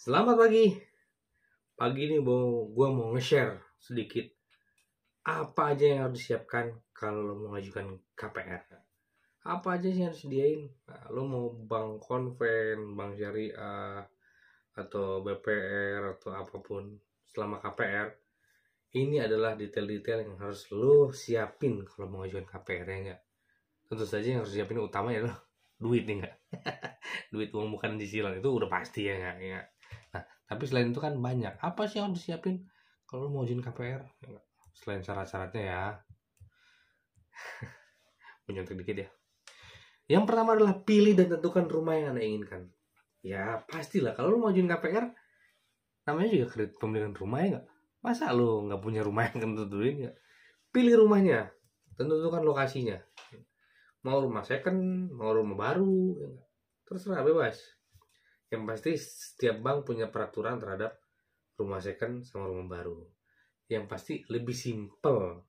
Selamat pagi. Pagi ini mau gue mau nge-share sedikit apa aja yang harus disiapkan kalau lo mau ngajukan KPR. Apa aja sih yang harus disediain? Nah, lo mau bank konven, bank syariah, atau BPR atau apapun selama KPR. Ini adalah detail-detail yang harus lo siapin kalau mau ngajukan KPR ya enggak. Tentu saja yang harus siapin utama ya lo duit nih enggak. duit uang bukan cicilan itu udah pasti ya enggak. Ya nah tapi selain itu kan banyak apa sih yang harus disiapin kalau mau izin KPR ya selain syarat-syaratnya ya punya dikit ya yang pertama adalah pilih dan tentukan rumah yang anda inginkan ya pastilah kalau lu mau izin KPR namanya juga kredit pembelian rumah ya enggak masa lu nggak punya rumah yang kan tentuin ya pilih rumahnya tentukan lokasinya mau rumah second mau rumah baru ya terserah bebas yang pasti setiap bank punya peraturan terhadap rumah second sama rumah baru yang pasti lebih simple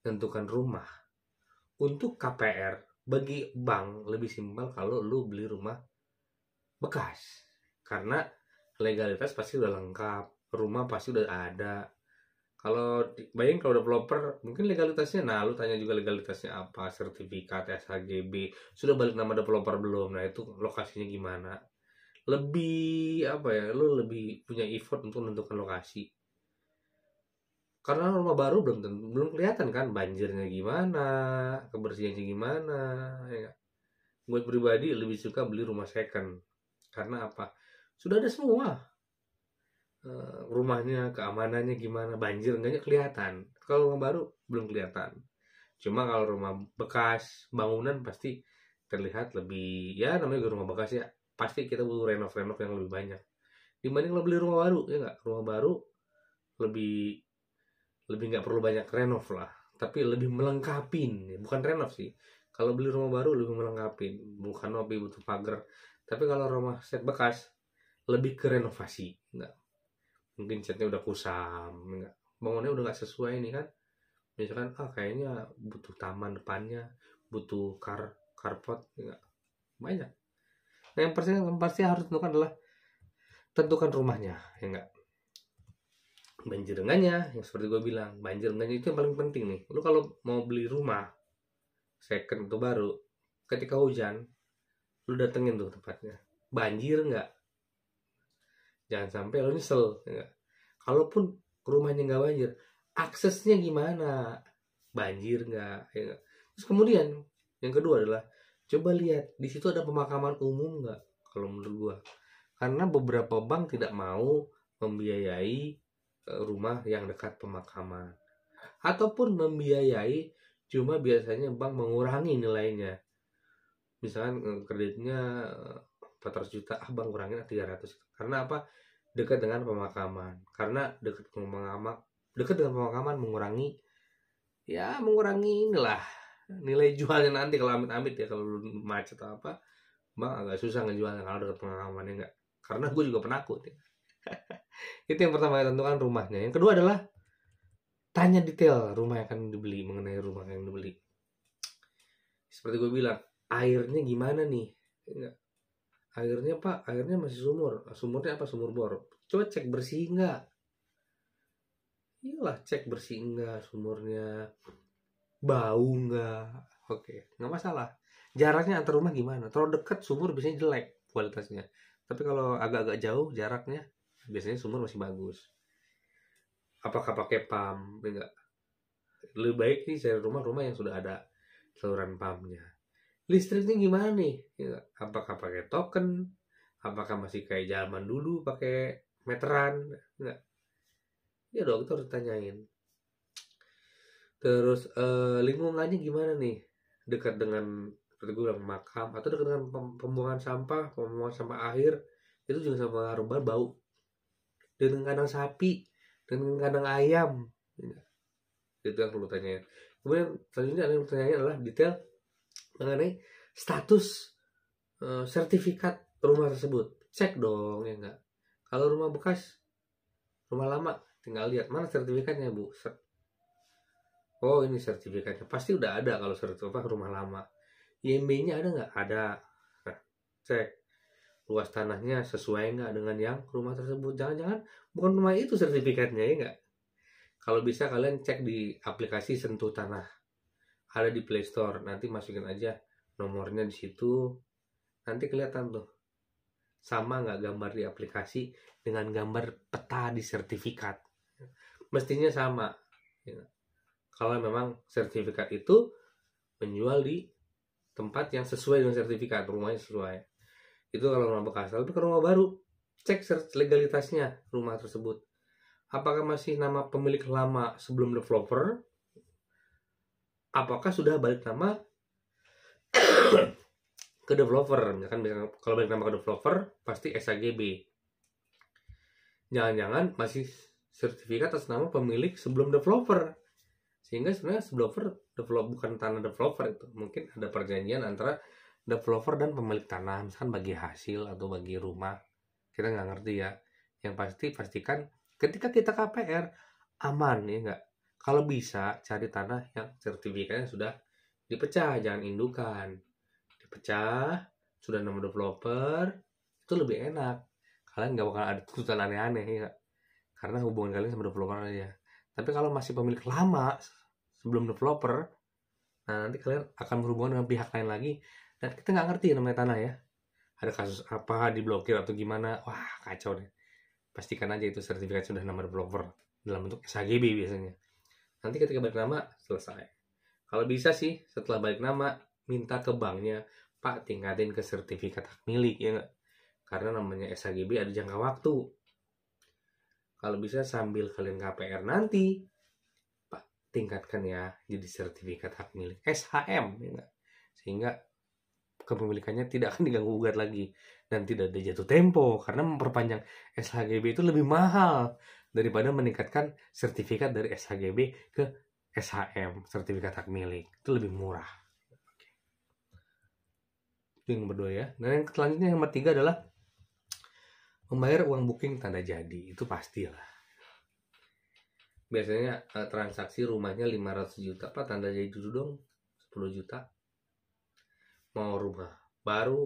tentukan rumah untuk KPR bagi bank lebih simpel kalau lu beli rumah bekas karena legalitas pasti udah lengkap rumah pasti udah ada kalau bayang kalau developer mungkin legalitasnya nah lu tanya juga legalitasnya apa sertifikat SHGB sudah balik nama developer belum nah itu lokasinya gimana lebih apa ya lu lebih punya effort untuk menentukan lokasi karena rumah baru belum belum kelihatan kan banjirnya gimana kebersihannya gimana ya gue pribadi lebih suka beli rumah second karena apa sudah ada semua uh, rumahnya keamanannya gimana banjir enggaknya kelihatan kalau rumah baru belum kelihatan cuma kalau rumah bekas bangunan pasti terlihat lebih ya namanya rumah bekas ya pasti kita butuh renov renov yang lebih banyak dibanding lo beli rumah baru ya nggak rumah baru lebih lebih nggak perlu banyak renov lah tapi lebih melengkapi bukan renov sih kalau beli rumah baru lebih melengkapi bukan nopi butuh pagar tapi kalau rumah set bekas lebih ke renovasi enggak mungkin setnya udah kusam enggak bangunnya udah nggak sesuai nih kan misalkan ah kayaknya butuh taman depannya butuh kar carport enggak banyak yang pasti yang pasti harus tentukan adalah tentukan rumahnya ya enggak banjir enggaknya, yang seperti gue bilang banjir enggaknya itu yang paling penting nih lu kalau mau beli rumah second atau baru ketika hujan lu datengin tuh tempatnya banjir enggak jangan sampai lu nyesel ya enggak kalaupun rumahnya enggak banjir aksesnya gimana banjir enggak ya enggak. terus kemudian yang kedua adalah coba lihat di situ ada pemakaman umum nggak kalau menurut gua karena beberapa bank tidak mau membiayai e, rumah yang dekat pemakaman ataupun membiayai cuma biasanya bank mengurangi nilainya misalkan e, kreditnya 400 e, juta ah bank kurangin 300 karena apa dekat dengan pemakaman karena dekat dengan pemakaman dekat dengan pemakaman mengurangi ya mengurangi inilah nilai jualnya nanti kalau amit-amit ya kalau macet atau apa bang agak susah ngejualnya kalau dekat pengalamannya enggak karena gue juga penakut ya. itu yang pertama tentukan rumahnya yang kedua adalah tanya detail rumah yang akan dibeli mengenai rumah yang dibeli seperti gue bilang airnya gimana nih ya airnya pak airnya masih sumur sumurnya apa sumur bor coba cek bersih enggak iyalah cek bersih enggak sumurnya bau nggak oke nggak masalah jaraknya antar rumah gimana terlalu dekat sumur biasanya jelek kualitasnya tapi kalau agak-agak jauh jaraknya biasanya sumur masih bagus apakah pakai pam ya enggak lebih baik nih cari rumah-rumah yang sudah ada saluran pamnya listriknya gimana nih ya apakah pakai token apakah masih kayak zaman dulu pakai meteran enggak ya, ya dokter kita harus tanyain terus uh, lingkungannya gimana nih dekat dengan seperti gue makam atau dekat dengan pembuangan sampah pembuangan sampah akhir itu juga sama rumah bau dengan kandang sapi dengan kandang ayam itu yang perlu tanyain kemudian selanjutnya yang perlu tanyain adalah detail mengenai status uh, sertifikat rumah tersebut cek dong ya enggak kalau rumah bekas rumah lama tinggal lihat mana sertifikatnya bu oh ini sertifikatnya pasti udah ada kalau sertifikat rumah lama IMB-nya ada nggak ada nah, cek luas tanahnya sesuai nggak dengan yang rumah tersebut jangan-jangan bukan rumah itu sertifikatnya ya nggak kalau bisa kalian cek di aplikasi sentuh tanah ada di Play Store nanti masukin aja nomornya di situ nanti kelihatan tuh sama nggak gambar di aplikasi dengan gambar peta di sertifikat mestinya sama ya kalau memang sertifikat itu menjual di tempat yang sesuai dengan sertifikat rumahnya sesuai itu kalau rumah bekas tapi kalau rumah baru cek legalitasnya rumah tersebut apakah masih nama pemilik lama sebelum developer apakah sudah balik nama ke developer kan kalau balik nama ke developer pasti SAGB jangan-jangan masih sertifikat atas nama pemilik sebelum developer sehingga sebenarnya developer develop bukan tanah developer itu mungkin ada perjanjian antara developer dan pemilik tanah misalkan bagi hasil atau bagi rumah kita nggak ngerti ya yang pasti pastikan ketika kita KPR aman ya nggak kalau bisa cari tanah yang sertifikatnya sudah dipecah jangan indukan dipecah sudah nama developer itu lebih enak kalian nggak bakal ada tuntutan aneh-aneh ya karena hubungan kalian sama developer aja tapi kalau masih pemilik lama sebelum developer nah nanti kalian akan berhubungan dengan pihak lain lagi dan kita nggak ngerti namanya tanah ya ada kasus apa diblokir atau gimana wah kacau deh pastikan aja itu sertifikat sudah nama developer dalam bentuk SHGB biasanya nanti ketika balik nama selesai kalau bisa sih setelah balik nama minta ke banknya pak tingkatin ke sertifikat hak milik ya karena namanya SHGB ada jangka waktu kalau bisa sambil kalian KPR nanti, tingkatkan ya jadi sertifikat hak milik SHM ya Sehingga kepemilikannya tidak akan diganggu gugat lagi dan tidak ada jatuh tempo karena memperpanjang SHGB itu lebih mahal daripada meningkatkan sertifikat dari SHGB ke SHM sertifikat hak milik itu lebih murah itu yang kedua ya dan yang selanjutnya yang ketiga adalah membayar uang booking tanda jadi itu pastilah biasanya eh, transaksi rumahnya 500 juta pak tanda jadi dulu dong 10 juta mau rumah baru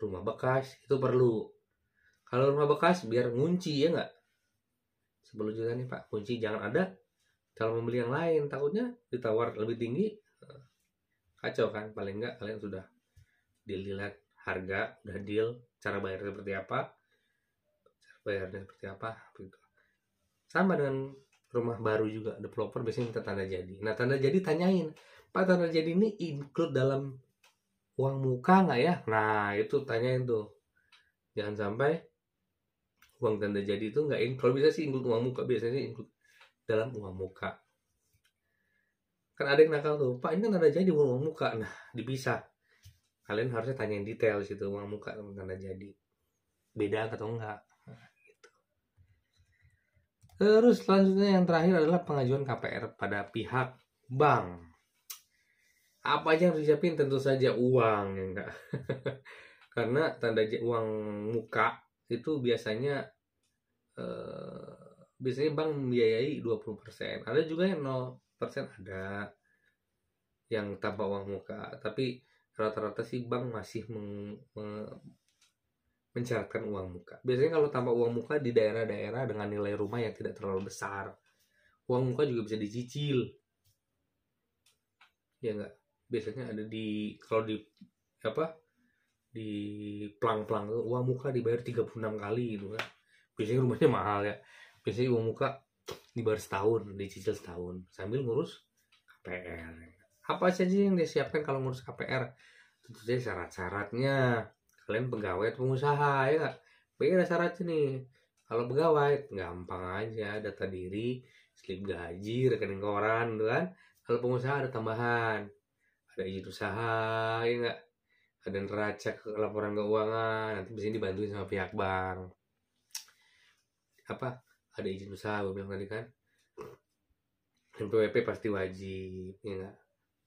rumah bekas itu perlu kalau rumah bekas biar ngunci ya nggak 10 juta nih pak kunci jangan ada kalau membeli yang lain takutnya ditawar lebih tinggi eh, kacau kan paling nggak kalian sudah dilihat harga udah deal cara bayar seperti apa bayarnya seperti apa begitu sama dengan rumah baru juga developer biasanya minta tanda jadi nah tanda jadi tanyain pak tanda jadi ini include dalam uang muka nggak ya nah itu tanyain tuh jangan sampai uang tanda jadi itu nggak include kalau bisa sih include uang muka biasanya include dalam uang muka kan ada yang nakal tuh pak ini kan tanda jadi uang, muka nah dipisah kalian harusnya tanyain detail situ uang muka tanda jadi beda atau enggak Terus selanjutnya yang terakhir adalah pengajuan KPR pada pihak bank. Apa aja yang harus disiapin? Tentu saja uang, ya enggak. Karena tanda uang muka itu biasanya eh, biasanya bank membiayai 20%. Ada juga yang 0% ada yang tanpa uang muka, tapi rata-rata sih bank masih meng, meng, mencaratkan uang muka. Biasanya kalau tanpa uang muka di daerah-daerah dengan nilai rumah yang tidak terlalu besar, uang muka juga bisa dicicil. Ya enggak? Biasanya ada di kalau di apa? Di plang-plang uang muka dibayar 36 kali gitu kan. Biasanya rumahnya mahal ya. Biasanya uang muka dibayar setahun, dicicil setahun sambil ngurus KPR. Apa saja yang disiapkan kalau ngurus KPR? Tentu saja syarat-syaratnya kalian pegawai atau pengusaha ya nggak pengen syaratnya nih kalau pegawai gampang aja data diri slip gaji rekening koran gitu kan kalau pengusaha ada tambahan ada izin usaha ya nggak. ada neraca laporan keuangan nanti bisa dibantuin sama pihak bank apa ada izin usaha gue bilang tadi kan NPWP pasti wajib ya nggak.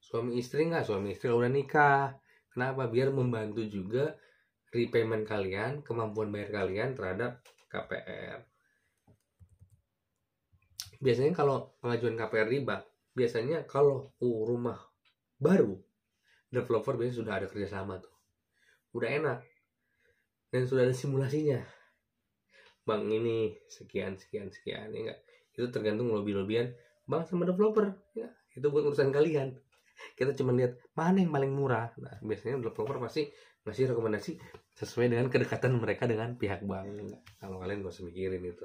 suami istri nggak? suami istri udah nikah kenapa biar membantu juga repayment kalian, kemampuan bayar kalian terhadap KPR. Biasanya kalau pengajuan KPR riba, biasanya kalau uh, rumah baru, developer biasanya sudah ada kerjasama tuh. Udah enak. Dan sudah ada simulasinya. Bang ini sekian sekian sekian ya enggak. Itu tergantung lobby-lobbyan bang sama developer. Ya, itu buat urusan kalian kita cuma lihat mana yang paling murah nah biasanya developer pasti masih rekomendasi sesuai dengan kedekatan mereka dengan pihak bank hmm. kalau kalian gak usah mikirin itu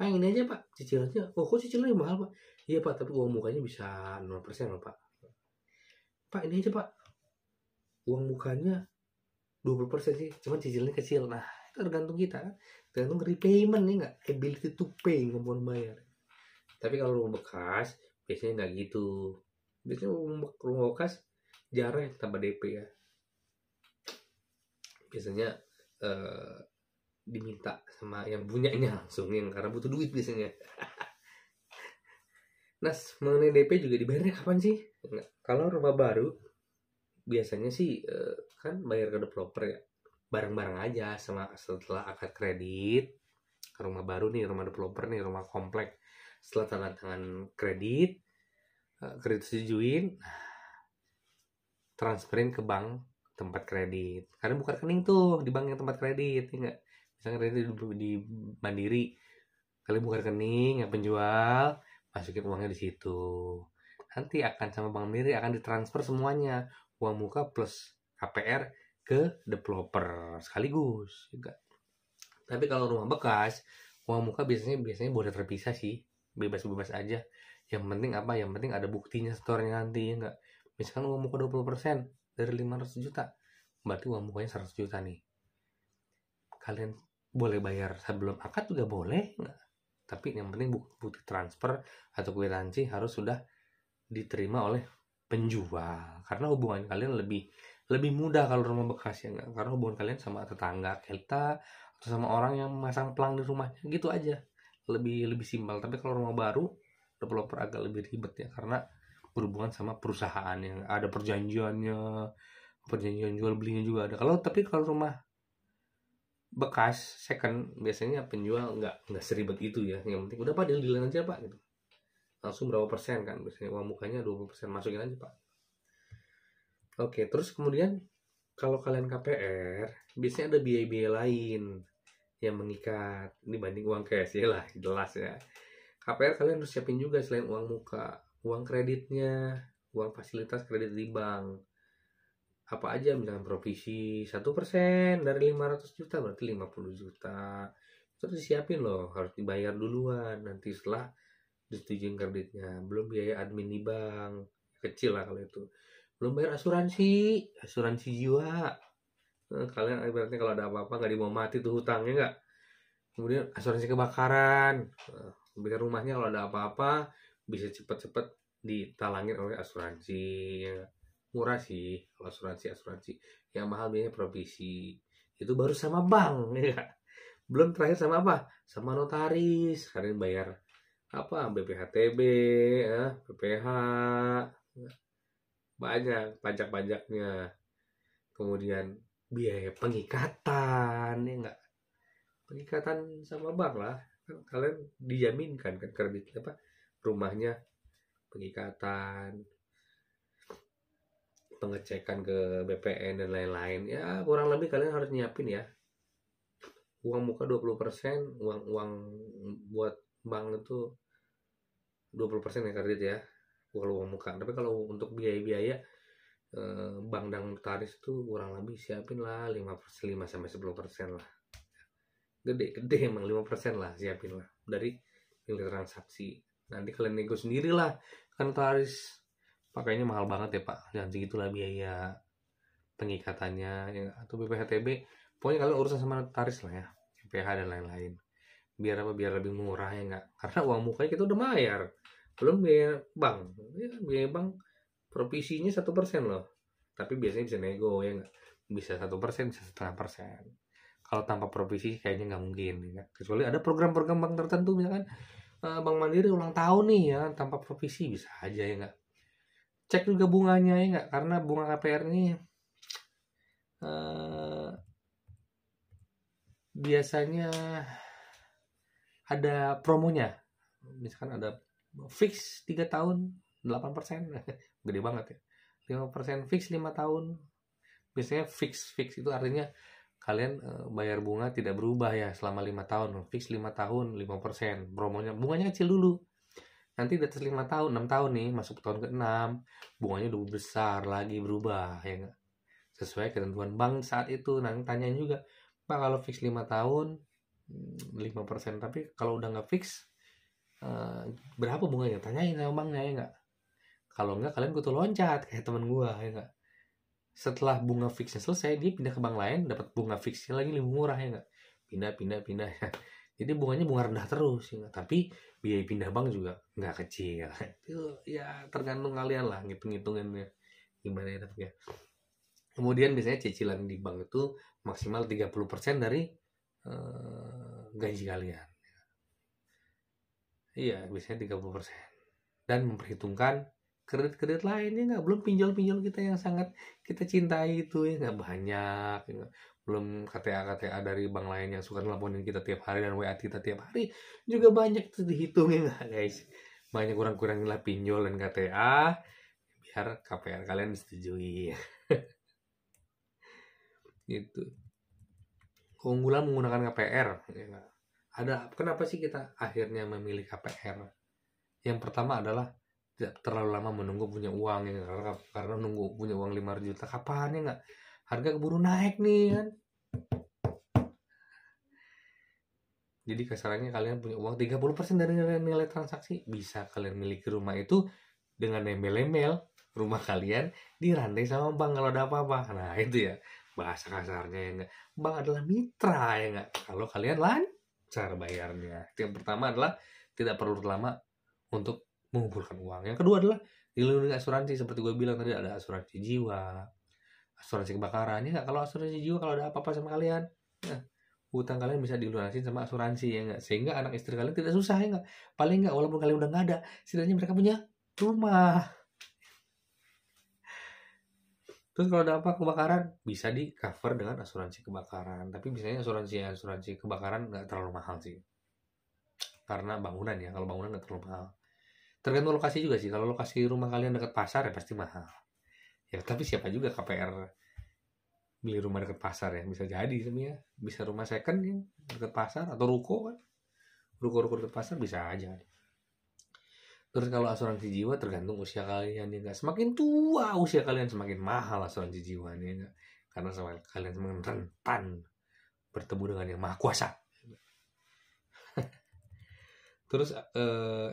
pak ini aja pak cicil aja oh kok cicilnya mahal pak iya pak tapi uang mukanya bisa 0% loh pak pak ini aja pak uang mukanya 20% sih cuma cicilnya kecil nah itu tergantung kita tergantung repayment ya nggak ability to pay kemampuan bayar tapi kalau rumah bekas biasanya nggak gitu biasanya rumah, bekas jarang tambah DP ya biasanya uh, diminta sama yang punyanya langsung yang karena butuh duit biasanya Nas mengenai DP juga dibayarnya kapan sih nah, kalau rumah baru biasanya sih eh, kan bayar ke developer ya bareng-bareng aja sama setelah akad kredit ke rumah baru nih rumah developer nih rumah komplek setelah tanda tangan kredit eh, kredit sejuin nah, transferin ke bank tempat kredit karena buka rekening tuh di bank yang tempat kredit ya enggak misalnya kredit di, di Mandiri kalian buka rekening yang penjual masukin uangnya di situ nanti akan sama bank Mandiri akan ditransfer semuanya uang muka plus KPR ke developer sekaligus juga ya tapi kalau rumah bekas uang muka biasanya biasanya boleh terpisah sih bebas-bebas aja yang penting apa yang penting ada buktinya setornya nanti ya enggak misalkan uang muka 20% dari 500 juta berarti uang mukanya 100 juta nih kalian boleh bayar sebelum akad juga boleh nggak tapi yang penting bukti transfer atau kwitansi harus sudah diterima oleh penjual karena hubungan kalian lebih lebih mudah kalau rumah bekas ya nggak karena hubungan kalian sama tetangga kita atau sama orang yang masang pelang di rumahnya gitu aja lebih lebih simpel tapi kalau rumah baru developer agak lebih ribet ya karena berhubungan sama perusahaan yang ada perjanjiannya perjanjian jual belinya juga ada kalau tapi kalau rumah bekas second biasanya penjual nggak nggak seribet itu ya yang penting udah pak deal dealan aja pak gitu langsung berapa persen kan biasanya uang mukanya 20 persen masukin aja pak oke terus kemudian kalau kalian KPR biasanya ada biaya-biaya lain yang mengikat dibanding uang cash ya lah jelas ya KPR kalian harus siapin juga selain uang muka uang kreditnya uang fasilitas kredit di bank apa aja misalnya provisi satu persen dari 500 juta berarti 50 juta terus disiapin loh harus dibayar duluan nanti setelah disetujui kreditnya belum biaya admin di bank kecil lah kalau itu belum bayar asuransi asuransi jiwa eh, kalian ibaratnya kalau ada apa-apa nggak -apa, mau mati tuh hutangnya nggak kemudian asuransi kebakaran nah, eh, biar rumahnya kalau ada apa-apa bisa cepat-cepat ditalangin oleh asuransi ya, murah sih asuransi asuransi yang mahal biasanya provisi itu baru sama bank ya belum terakhir sama apa sama notaris kalian bayar apa BPHTB ya PPH ya. banyak pajak-pajaknya kemudian biaya pengikatan ya enggak pengikatan sama bank lah kan kalian dijaminkan kan kredit apa rumahnya pengikatan pengecekan ke BPN dan lain-lain ya kurang lebih kalian harus nyiapin ya uang muka 20% uang uang buat bank itu 20% ya kredit ya kalau uang muka tapi kalau untuk biaya-biaya eh, bank dan notaris itu kurang lebih siapin lah 5 sampai 10 persen lah gede gede emang 5 persen lah siapin lah dari nilai transaksi nanti kalian nego sendiri lah kan taris pakainya mahal banget ya pak jangan segitulah biaya pengikatannya ya, atau BPHTB pokoknya kalau urusan sama taris lah ya PH dan lain-lain biar apa biar lebih murah ya enggak karena uang mukanya kita udah bayar belum biaya bank ya, biaya bank provisinya satu persen loh tapi biasanya bisa nego ya enggak bisa satu persen bisa setengah persen kalau tanpa provisi kayaknya nggak mungkin ya kecuali ada program-program bank tertentu misalkan Bang eh, Bank Mandiri ulang tahun nih ya tanpa provisi bisa aja ya nggak cek juga bunganya ya nggak karena bunga KPR ini uh, eh, biasanya ada promonya misalkan ada fix 3 tahun 8% gede banget ya 5% fix 5 tahun biasanya fix fix itu artinya kalian eh, bayar bunga tidak berubah ya selama lima tahun fix lima tahun lima persen promonya bunganya kecil dulu nanti di atas lima tahun enam tahun nih masuk tahun ke enam bunganya udah besar lagi berubah ya enggak sesuai ketentuan bank saat itu nanti tanyain juga pak kalau fix lima tahun hmm, lima persen tapi kalau udah nggak fix eh, berapa bunganya tanyain sama banknya ya enggak kalau enggak kalian kutu loncat kayak temen gua ya enggak setelah bunga fixnya selesai dia pindah ke bank lain dapat bunga fixnya lagi lebih murah ya nggak pindah pindah pindah ya. jadi bunganya bunga rendah terus ya tapi biaya pindah bank juga nggak kecil ya kan? itu ya tergantung kalian lah ngitung hitungannya gimana ya tapi ya kemudian biasanya cicilan di bank itu maksimal 30% dari uh, gaji kalian ya. iya biasanya 30% dan memperhitungkan kredit-kredit lainnya nggak belum pinjol-pinjol kita yang sangat kita cintai itu ya nggak banyak ya belum KTA KTA dari bank lain yang suka nelponin kita tiap hari dan WA kita tiap hari juga banyak itu dihitung ya nggak guys banyak kurang-kurangin lah pinjol dan KTA biar KPR kalian disetujui ya. itu keunggulan menggunakan KPR ya ada kenapa sih kita akhirnya memilih KPR yang pertama adalah tidak terlalu lama menunggu punya uang ya karena, karena nunggu punya uang 5 juta kapan ya nggak harga keburu naik nih kan jadi kasarannya kalian punya uang 30% dari nilai, nilai transaksi bisa kalian miliki rumah itu dengan nembel-nembel rumah kalian dirantai sama bank kalau ada apa-apa nah itu ya bahasa kasarnya ya nggak bank adalah mitra ya nggak kalau kalian lancar bayarnya yang pertama adalah tidak perlu lama untuk mengumpulkan uang. Yang kedua adalah dilindungi asuransi seperti gue bilang tadi ada asuransi jiwa, asuransi kebakaran. Ya kalau asuransi jiwa kalau ada apa-apa sama kalian, nah, ya, hutang kalian bisa dilunasin sama asuransi ya enggak sehingga anak istri kalian tidak susah ya enggak paling enggak walaupun kalian udah nggak ada setidaknya mereka punya rumah Terus kalau ada apa kebakaran bisa di cover dengan asuransi kebakaran. Tapi biasanya asuransi asuransi kebakaran nggak terlalu mahal sih. Karena bangunan ya, kalau bangunan nggak terlalu mahal tergantung lokasi juga sih kalau lokasi rumah kalian dekat pasar ya pasti mahal ya tapi siapa juga KPR beli rumah dekat pasar ya bisa jadi ya bisa rumah second ya dekat pasar atau ruko kan ruko-ruko dekat pasar bisa aja terus kalau asuransi jiwa tergantung usia kalian ya semakin tua usia kalian semakin mahal asuransi jiwa ya karena sama kalian semakin rentan bertemu dengan yang maha kuasa ya terus eh,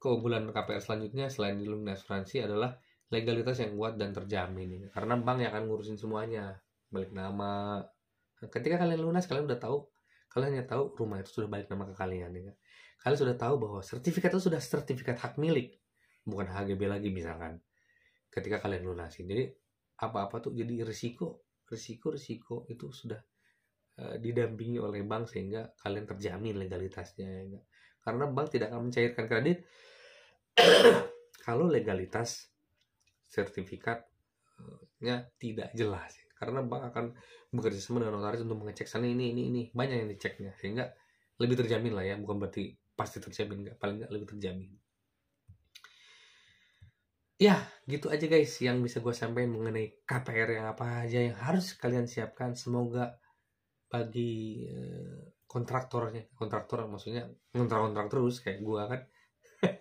keunggulan KPR selanjutnya selain dilindungi asuransi adalah legalitas yang kuat dan terjamin karena bank yang akan ngurusin semuanya balik nama ketika kalian lunas kalian udah tahu kalian hanya tahu rumah itu sudah balik nama ke kalian ya kan? kalian sudah tahu bahwa sertifikat itu sudah sertifikat hak milik bukan HGB lagi misalkan ketika kalian lunasin jadi apa-apa tuh jadi risiko risiko risiko itu sudah uh, didampingi oleh bank sehingga kalian terjamin legalitasnya ya kan? karena bank tidak akan mencairkan kredit kalau legalitas sertifikatnya tidak jelas karena bank akan bekerja sama dengan notaris untuk mengecek sana ini ini ini banyak yang diceknya sehingga lebih terjamin lah ya bukan berarti pasti terjamin nggak paling nggak lebih terjamin ya gitu aja guys yang bisa gue sampaikan mengenai KPR yang apa aja yang harus kalian siapkan semoga bagi eh, kontraktornya kontraktor maksudnya kontrak-kontrak terus kayak gua kan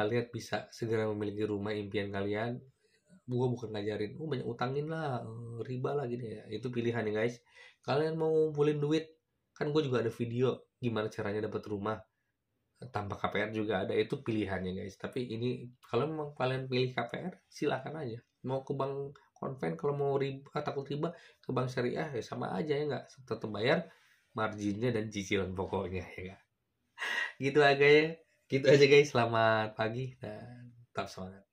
kalian bisa segera memiliki rumah impian kalian gua bukan ngajarin oh banyak utangin lah eh, riba lah gini ya itu pilihan nih guys kalian mau ngumpulin duit kan gue juga ada video gimana caranya dapat rumah tanpa KPR juga ada itu pilihannya guys tapi ini kalau memang kalian pilih KPR silahkan aja mau ke bank konven kalau mau riba takut riba ke bank syariah ya sama aja ya nggak tetap bayar marginnya dan cicilan pokoknya ya gak? gitu aja ya gitu aja guys selamat pagi dan tetap semangat